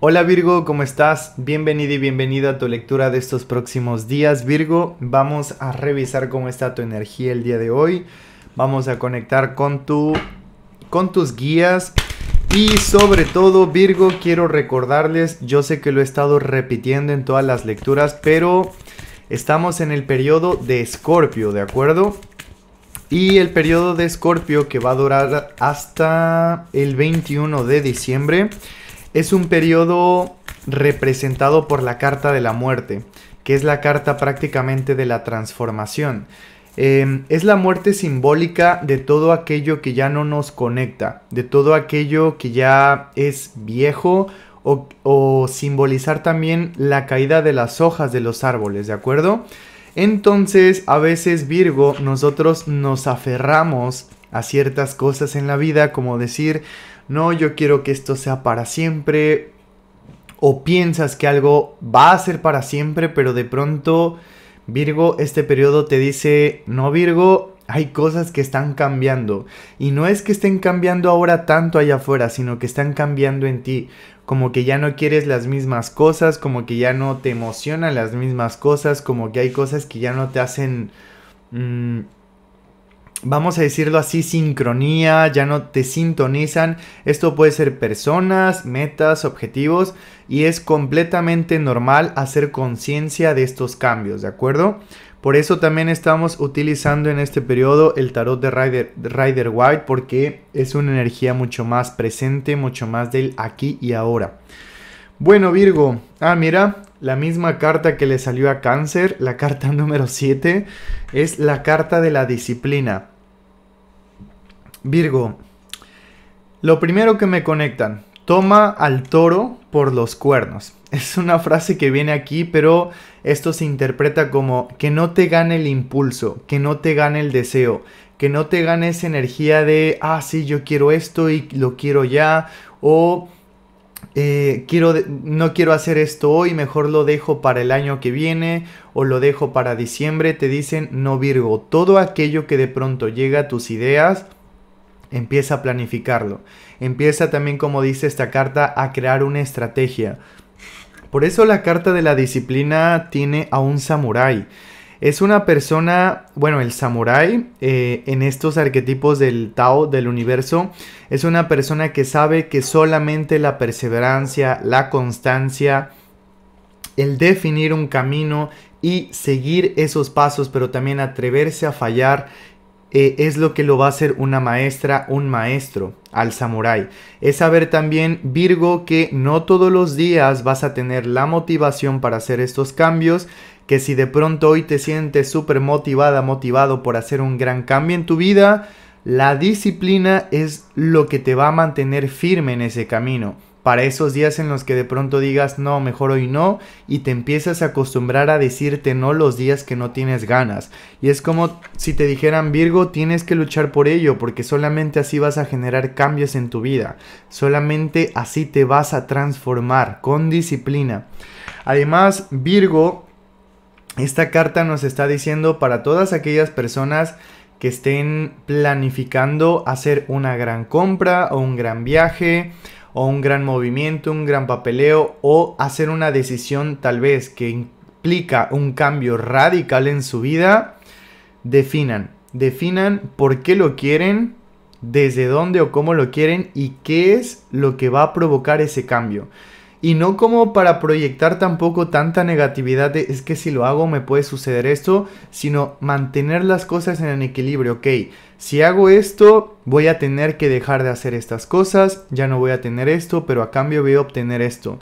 Hola Virgo, ¿cómo estás? Bienvenido y bienvenida a tu lectura de estos próximos días. Virgo, vamos a revisar cómo está tu energía el día de hoy. Vamos a conectar con tu con tus guías y sobre todo Virgo, quiero recordarles, yo sé que lo he estado repitiendo en todas las lecturas, pero estamos en el periodo de Escorpio, ¿de acuerdo? Y el periodo de Escorpio que va a durar hasta el 21 de diciembre. Es un periodo representado por la carta de la muerte, que es la carta prácticamente de la transformación. Em, es la muerte simbólica de todo aquello que ya no nos conecta, de todo aquello que ya es viejo o, o simbolizar también la caída de las hojas de los árboles, ¿de acuerdo? Entonces, a veces Virgo, nosotros nos aferramos a ciertas cosas en la vida, como decir, no, yo quiero que esto sea para siempre, o piensas que algo va a ser para siempre, pero de pronto Virgo, este periodo te dice, no Virgo, hay cosas que están cambiando. Y no es que estén cambiando ahora tanto allá afuera, sino que están cambiando en ti. Como que ya no quieres las mismas cosas, como que ya no te emocionan las mismas cosas, como que hay cosas que ya no te hacen... Mm, vamos a decirlo así, sincronía, ya no te sintonizan. Esto puede ser personas, metas, objetivos y es completamente normal hacer conciencia de estos cambios, ¿de acuerdo? Por eso también estamos utilizando en este periodo el tarot de Rider, White porque es una energía mucho más presente, mucho más del aquí y ahora. Bueno, Virgo. Ah, mira, la misma carta que le salió a cáncer, la carta número 7, es la carta de la disciplina. Virgo, lo primero que me conectan, toma al toro por los cuernos. Es una frase que viene aquí, pero esto se interpreta como que no te gane el impulso, que no te gane el deseo, que no te gane esa energía de, ah, sí, yo quiero esto y lo quiero ya, o eh, quiero, no quiero hacer esto hoy, mejor lo dejo para el año que viene o lo dejo para diciembre, te dicen, no Virgo, todo aquello que de pronto llega a tus ideas, empieza a planificarlo. Empieza también, como dice esta carta, a crear una estrategia. Por eso la carta de la disciplina tiene a un samurái. Es una persona, bueno, el samurái, eh, en estos arquetipos del Tao, del universo, es una persona que sabe que solamente la perseverancia, la constancia, el definir un camino y seguir esos pasos, pero también atreverse a fallar eh, es lo que lo va a hacer una maestra, un maestro al samurái. Es saber también, Virgo, que no todos los días vas a tener la motivación para hacer estos cambios, que si de pronto hoy te sientes súper motivada, motivado por hacer un gran cambio en tu vida, la disciplina es lo que te va a mantener firme en ese camino para esos días en los que de pronto digas no, mejor hoy no, y te empiezas a acostumbrar a decirte no los días que no tienes ganas. Y es como si te dijeran Virgo, tienes que luchar por ello, porque solamente así vas a generar cambios en tu vida, solamente así te vas a transformar con disciplina. Además, Virgo, esta carta nos está diciendo para todas aquellas personas que estén planificando hacer una gran compra o un gran viaje, o un gran movimiento, un gran papeleo o hacer una decisión tal vez que implica un cambio radical en su vida, definan, definan por qué lo quieren, desde dónde o cómo lo quieren y qué es lo que va a provocar ese cambio. Y no como para proyectar tampoco tanta negatividad de es que si lo hago me puede suceder esto, sino mantener las cosas en el equilibrio, ok, si hago esto voy a tener que dejar de hacer estas cosas, ya no voy a tener esto, pero a cambio voy a obtener esto.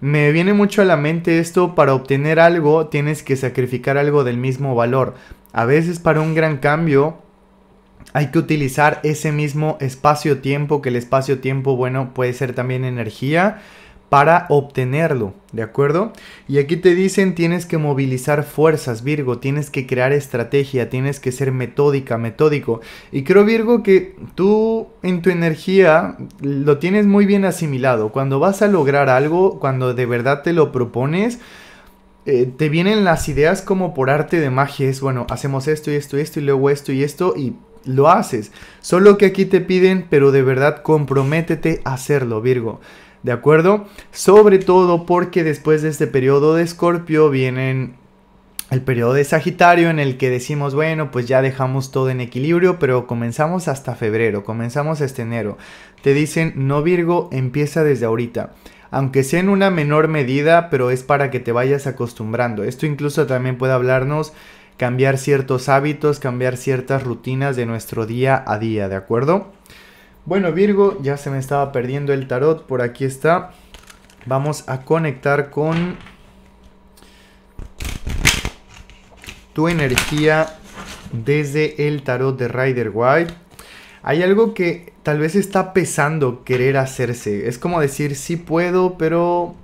Me viene mucho a la mente esto, para obtener algo tienes que sacrificar algo del mismo valor. A veces para un gran cambio hay que utilizar ese mismo espacio-tiempo, que el espacio-tiempo, bueno, puede ser también energía para obtenerlo, ¿de acuerdo? Y aquí te dicen tienes que movilizar fuerzas, Virgo, tienes que crear estrategia, tienes que ser metódica, metódico. Y creo, Virgo, que tú en tu energía lo tienes muy bien asimilado. Cuando vas a lograr algo, cuando de verdad te lo propones, eh, te vienen las ideas como por arte de magia. Es bueno, hacemos esto y esto y esto y luego esto y esto y lo haces. Solo que aquí te piden, pero de verdad comprométete a hacerlo, Virgo. ¿de acuerdo? Sobre todo porque después de este periodo de Escorpio vienen el periodo de Sagitario en el que decimos, bueno, pues ya dejamos todo en equilibrio, pero comenzamos hasta febrero, comenzamos este enero. Te dicen, no Virgo, empieza desde ahorita. Aunque sea en una menor medida, pero es para que te vayas acostumbrando. Esto incluso también puede hablarnos cambiar ciertos hábitos, cambiar ciertas rutinas de nuestro día a día, ¿de acuerdo? Bueno Virgo, ya se me estaba perdiendo el tarot, por aquí está. Vamos a conectar con tu energía desde el tarot de Rider White. Hay algo que tal vez está pesando querer hacerse. Es como decir, sí puedo, pero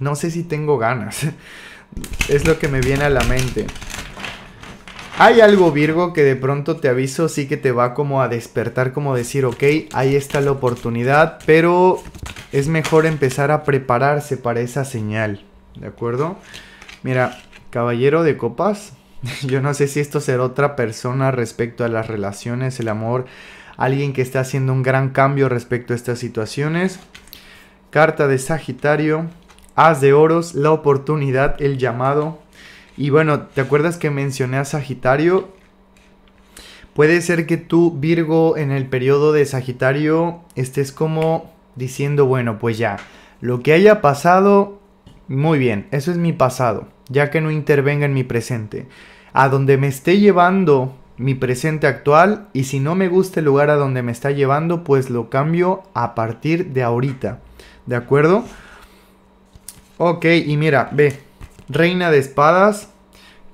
no sé si tengo ganas. Es lo que me viene a la mente. Hay algo Virgo que de pronto te aviso, sí que te va como a despertar, como decir, ok, ahí está la oportunidad, pero es mejor empezar a prepararse para esa señal, ¿de acuerdo? Mira, caballero de copas, yo no sé si esto será otra persona respecto a las relaciones, el amor, alguien que está haciendo un gran cambio respecto a estas situaciones. Carta de Sagitario, As de Oros, la oportunidad, el llamado, y bueno, ¿te acuerdas que mencioné a Sagitario? Puede ser que tú, Virgo, en el periodo de Sagitario estés como diciendo, bueno, pues ya, lo que haya pasado, muy bien, eso es mi pasado, ya que no intervenga en mi presente. A donde me esté llevando mi presente actual y si no me gusta el lugar a donde me está llevando, pues lo cambio a partir de ahorita. ¿De acuerdo? Ok, y mira, ve, Reina de espadas,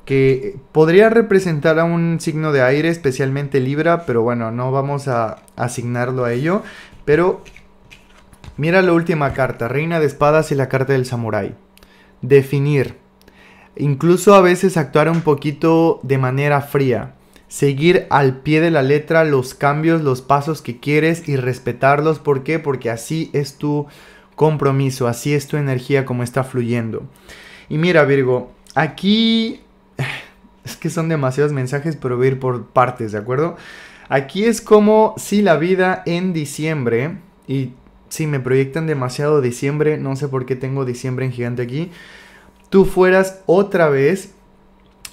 que podría representar a un signo de aire, especialmente Libra, pero bueno, no vamos a asignarlo a ello. Pero mira la última carta, Reina de espadas y la carta del samurái. Definir. Incluso a veces actuar un poquito de manera fría seguir al pie de la letra los cambios, los pasos que quieres y respetarlos. ¿Por qué? Porque así es tu compromiso, así es tu energía como está fluyendo. Y mira, Virgo, aquí es que son demasiados mensajes, pero voy a ir por partes, ¿de acuerdo? Aquí es como si la vida en diciembre, y si me proyectan demasiado diciembre, no sé por qué tengo diciembre en gigante aquí, tú fueras otra vez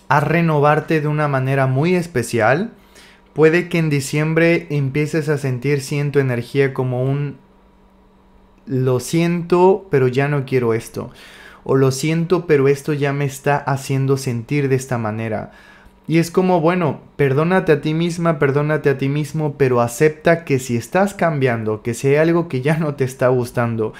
a renovarte de una manera muy especial. Puede que en diciembre empieces a sentir, siento energía como un... Lo siento, pero ya no quiero esto o lo siento, pero esto ya me está haciendo sentir de esta manera. Y es como, bueno, perdónate a ti misma, perdónate a ti mismo, pero acepta que si estás cambiando, que si hay algo que ya no te está gustando,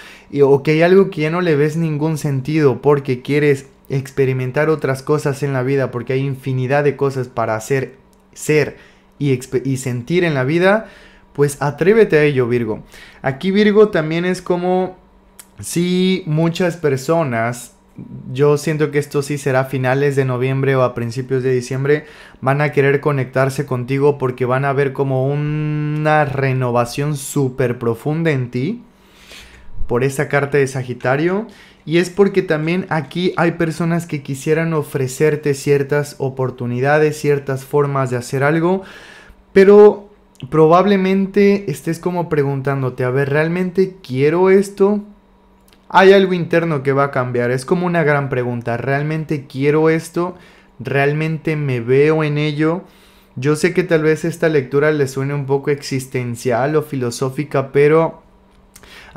o que hay algo que ya no le ves ningún sentido porque quieres experimentar otras cosas en la vida, porque hay infinidad de cosas para hacer, ser y, y sentir en la vida, pues atrévete a ello, Virgo. Aquí Virgo también es como sí muchas personas, yo siento que esto sí será a finales de noviembre o a principios de diciembre, van a querer conectarse contigo porque van a ver como una renovación súper profunda en ti por esa carta de Sagitario. Y es porque también aquí hay personas que quisieran ofrecerte ciertas oportunidades, ciertas formas de hacer algo, pero probablemente estés como preguntándote, a ver, ¿realmente quiero esto? hay algo interno que va a cambiar. Es como una gran pregunta. ¿Realmente quiero esto? ¿Realmente me veo en ello? Yo sé que tal vez esta lectura le suene un poco existencial o filosófica, pero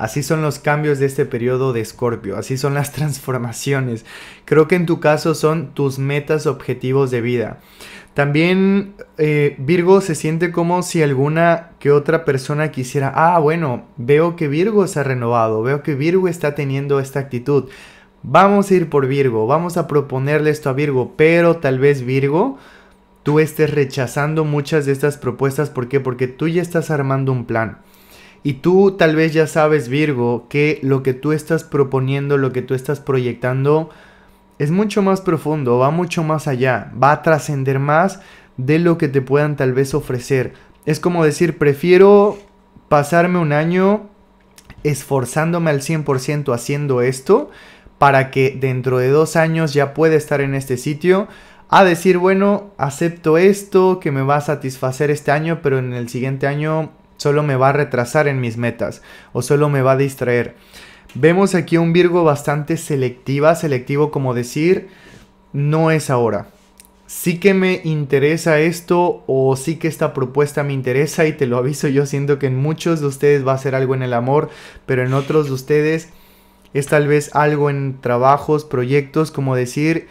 Así son los cambios de este periodo de Escorpio, así son las transformaciones. Creo que en tu caso son tus metas, objetivos de vida. También eh, Virgo se siente como si alguna que otra persona quisiera, ah, bueno, veo que Virgo se ha renovado, veo que Virgo está teniendo esta actitud. Vamos a ir por Virgo, vamos a proponerle esto a Virgo, pero tal vez Virgo tú estés rechazando muchas de estas propuestas. ¿Por qué? Porque tú ya estás armando un plan. Y tú tal vez ya sabes, Virgo, que lo que tú estás proponiendo, lo que tú estás proyectando, es mucho más profundo, va mucho más allá, va a trascender más de lo que te puedan tal vez ofrecer. Es como decir, prefiero pasarme un año esforzándome al 100% haciendo esto para que dentro de dos años ya pueda estar en este sitio a decir, bueno, acepto esto que me va a satisfacer este año, pero en el siguiente año solo me va a retrasar en mis metas o solo me va a distraer. Vemos aquí un Virgo bastante selectiva, selectivo como decir, no es ahora. Sí que me interesa esto o sí que esta propuesta me interesa y te lo aviso, yo siento que en muchos de ustedes va a ser algo en el amor, pero en otros de ustedes es tal vez algo en trabajos, proyectos, como decir,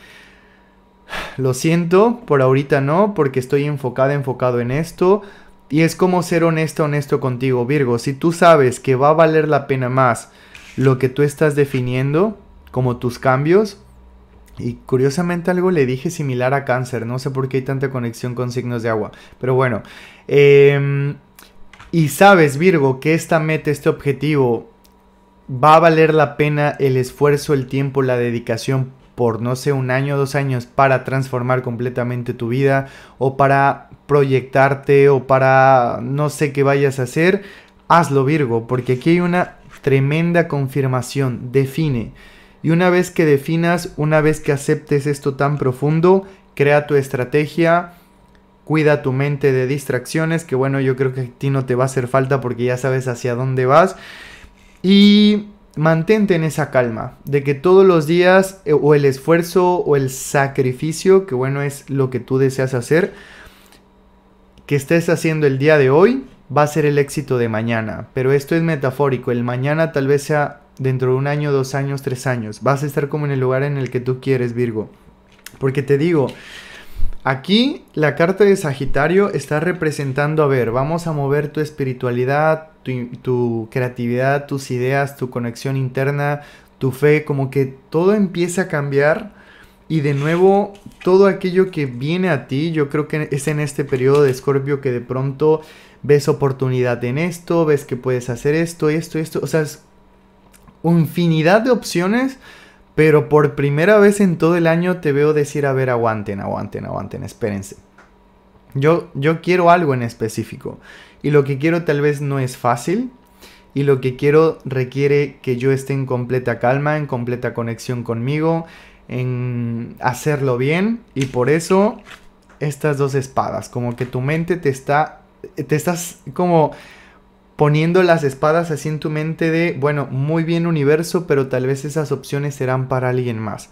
lo siento, por ahorita no, porque estoy enfocada, enfocado en esto, y es como ser honesto, honesto contigo, Virgo. Si tú sabes que va a valer la pena más lo que tú estás definiendo, como tus cambios, y curiosamente algo le dije similar a cáncer, no sé por qué hay tanta conexión con signos de agua, pero bueno. Em, y sabes, Virgo, que esta meta, este objetivo, va a valer la pena el esfuerzo, el tiempo, la dedicación por no sé, un año, dos años, para transformar completamente tu vida o para proyectarte o para no sé qué vayas a hacer, hazlo Virgo, porque aquí hay una tremenda confirmación, define. Y una vez que definas, una vez que aceptes esto tan profundo, crea tu estrategia, cuida tu mente de distracciones, que bueno, yo creo que a ti no te va a hacer falta porque ya sabes hacia dónde vas. Y mantente en esa calma, de que todos los días eh, o el esfuerzo o el sacrificio, que bueno es lo que tú deseas hacer, que estés haciendo el día de hoy va a ser el éxito de mañana. Pero esto es metafórico. El mañana tal vez sea dentro de un año, dos años, tres años. Vas a estar como en el lugar en el que tú quieres, Virgo. Porque te digo, aquí la carta de Sagitario está representando, a ver, vamos a mover tu espiritualidad, tu, tu creatividad, tus ideas, tu conexión interna, tu fe, como que todo empieza a cambiar y de nuevo, todo aquello que viene a ti, yo creo que es en este periodo de Escorpio que de pronto ves oportunidad en esto, ves que puedes hacer esto, esto, esto. O sea, infinidad de opciones, pero por primera vez en todo el año te veo decir, a ver, aguanten, aguanten, aguanten, espérense. Yo, yo quiero algo en específico. Y lo que quiero tal vez no es fácil, y lo que quiero requiere que yo esté en completa calma, en completa conexión conmigo, en hacerlo bien y por eso estas dos espadas, como que tu mente te está, te estás como poniendo las espadas así en tu mente de, bueno, muy bien universo, pero tal vez esas opciones serán para alguien más.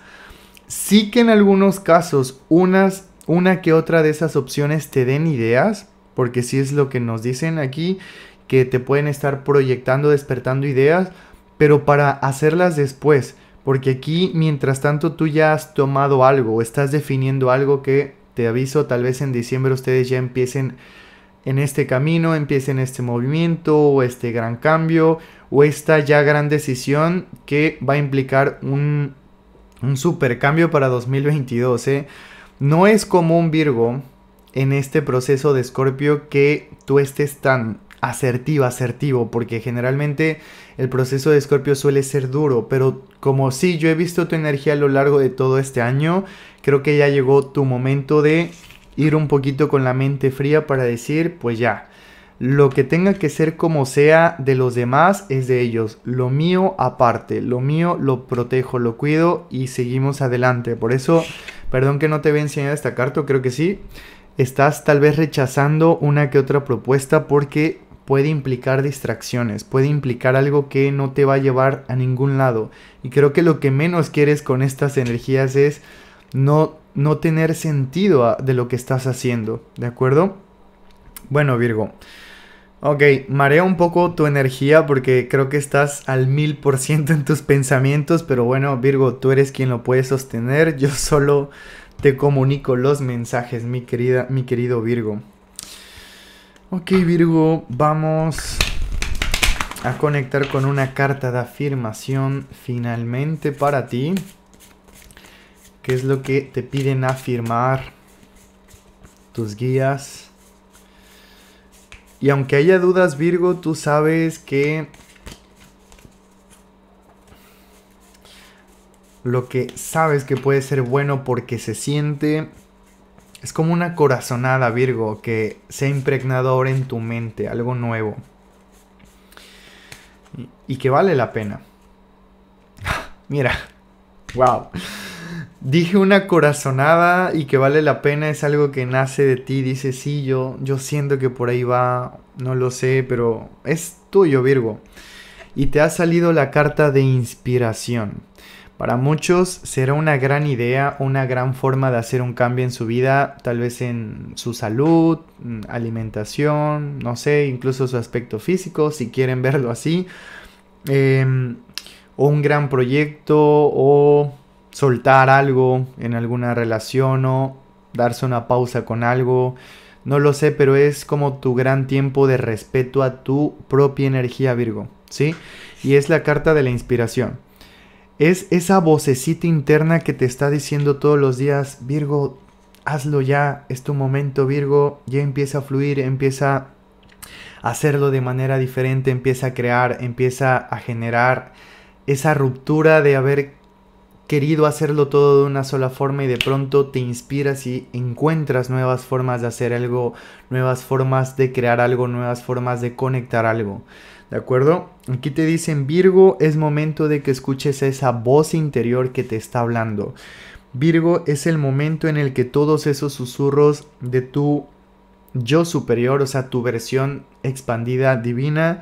Sí que en algunos casos unas, una que otra de esas opciones te den ideas, porque si es lo que nos dicen aquí, que te pueden estar proyectando, despertando ideas, pero para hacerlas después. Porque aquí, mientras tanto, tú ya has tomado algo estás definiendo algo que, te aviso, tal vez en diciembre ustedes ya empiecen en este camino, empiecen este movimiento o este gran cambio o esta ya gran decisión que va a implicar un, un super cambio para 2022. ¿eh? No es común, Virgo, en este proceso de Escorpio que tú estés tan asertiva, asertivo, porque generalmente el proceso de Escorpio suele ser duro, pero como sí, yo he visto tu energía a lo largo de todo este año, creo que ya llegó tu momento de ir un poquito con la mente fría para decir, pues ya, lo que tenga que ser como sea de los demás es de ellos, lo mío aparte, lo mío lo protejo, lo cuido y seguimos adelante. Por eso, perdón que no te vea enseñar esta carta, creo que sí. Estás tal vez rechazando una que otra propuesta porque puede implicar distracciones, puede implicar algo que no te va a llevar a ningún lado. Y creo que lo que menos quieres con estas energías es no, no tener sentido de lo que estás haciendo, ¿de acuerdo? Bueno, Virgo. Ok, marea un poco tu energía porque creo que estás al mil por ciento en tus pensamientos, pero bueno, Virgo, tú eres quien lo puede sostener, yo solo te comunico los mensajes, mi querida, mi querido Virgo. Ok Virgo, vamos a conectar con una carta de afirmación finalmente para ti. ¿Qué es lo que te piden afirmar tus guías? Y aunque haya dudas Virgo, tú sabes que lo que sabes que puede ser bueno porque se siente es como una corazonada, Virgo, que se ha impregnado ahora en tu mente, algo nuevo. Y, que vale la pena. Mira, wow. Dije una corazonada y que vale la pena es algo que nace de ti. Dice, sí, yo, yo siento que por ahí va, no lo sé, pero es tuyo, Virgo. Y te ha salido la carta de inspiración. Para muchos será una gran idea, una gran forma de hacer un cambio en su vida, tal vez en su salud, mm, alimentación, no sé, incluso su aspecto físico, si quieren verlo así. Em, o un gran proyecto, o soltar algo en alguna relación, o darse una pausa con algo. No lo sé, pero es como tu gran tiempo de respeto a tu propia energía Virgo, ¿sí? Y es la carta de la inspiración. Es esa vocecita interna que te está diciendo todos los días, Virgo, hazlo ya, es tu momento, Virgo, ya empieza a fluir, empieza a hacerlo de manera diferente, empieza a crear, empieza a generar esa ruptura de haber querido hacerlo todo de una sola forma y de pronto te inspiras y encuentras nuevas formas de hacer algo, nuevas formas de crear algo, nuevas formas de conectar algo. ¿De acuerdo? Aquí te dicen Virgo, es momento de que escuches esa voz interior que te está hablando. Virgo es el momento en el que todos esos susurros de tu yo superior, o sea, tu versión expandida divina,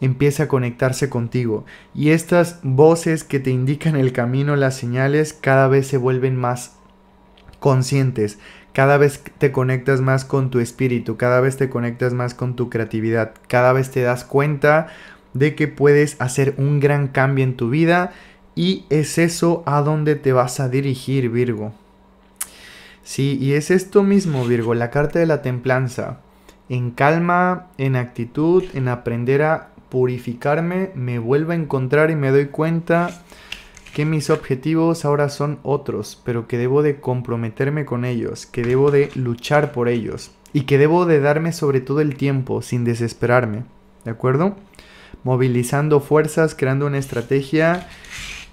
empieza a conectarse contigo y estas voces que te indican el camino, las señales, cada vez se vuelven más conscientes, cada vez te conectas más con tu espíritu, cada vez te conectas más con tu creatividad, cada vez te das cuenta de que puedes hacer un gran cambio en tu vida y es eso a donde te vas a dirigir, Virgo. Sí, y es esto mismo, Virgo, la carta de la templanza. En calma, en actitud, en aprender a purificarme, me vuelvo a encontrar y me doy cuenta que mis objetivos ahora son otros, pero que debo de comprometerme con ellos, que debo de luchar por ellos y que debo de darme sobre todo el tiempo sin desesperarme, ¿de acuerdo? Movilizando fuerzas, creando una estrategia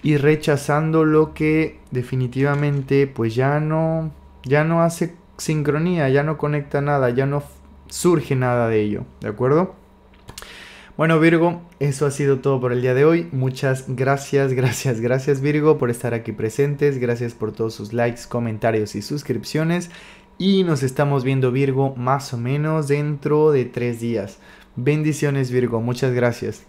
y rechazando lo que definitivamente pues ya no ya no hace sincronía, ya no conecta nada, ya no surge nada de ello, ¿de acuerdo? Bueno Virgo, eso ha sido todo por el día de hoy. Muchas gracias, gracias, gracias Virgo por estar aquí presentes. Gracias por todos sus likes, comentarios y suscripciones. Y nos estamos viendo Virgo más o menos dentro de tres días. Bendiciones Virgo, muchas gracias.